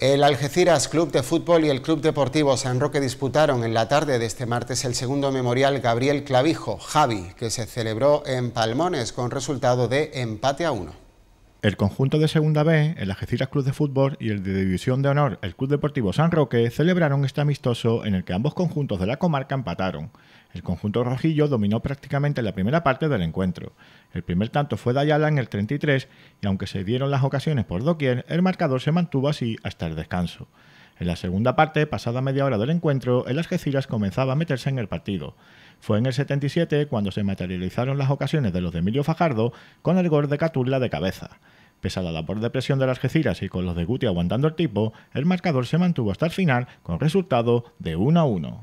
El Algeciras Club de Fútbol y el Club Deportivo San Roque disputaron en la tarde de este martes el segundo memorial Gabriel Clavijo, Javi, que se celebró en Palmones con resultado de empate a uno. El conjunto de Segunda B, el Algeciras Club de Fútbol y el de División de Honor, el Club Deportivo San Roque, celebraron este amistoso en el que ambos conjuntos de la comarca empataron. El conjunto rojillo dominó prácticamente la primera parte del encuentro. El primer tanto fue de Ayala en el 33 y aunque se dieron las ocasiones por doquier, el marcador se mantuvo así hasta el descanso. En la segunda parte, pasada media hora del encuentro, el Algeciras comenzaba a meterse en el partido. Fue en el 77 cuando se materializaron las ocasiones de los de Emilio Fajardo con el gol de Catulla de cabeza. Pesada la por de presión de las Geciras y con los de Guti aguantando el tipo, el marcador se mantuvo hasta el final con resultado de 1 a 1.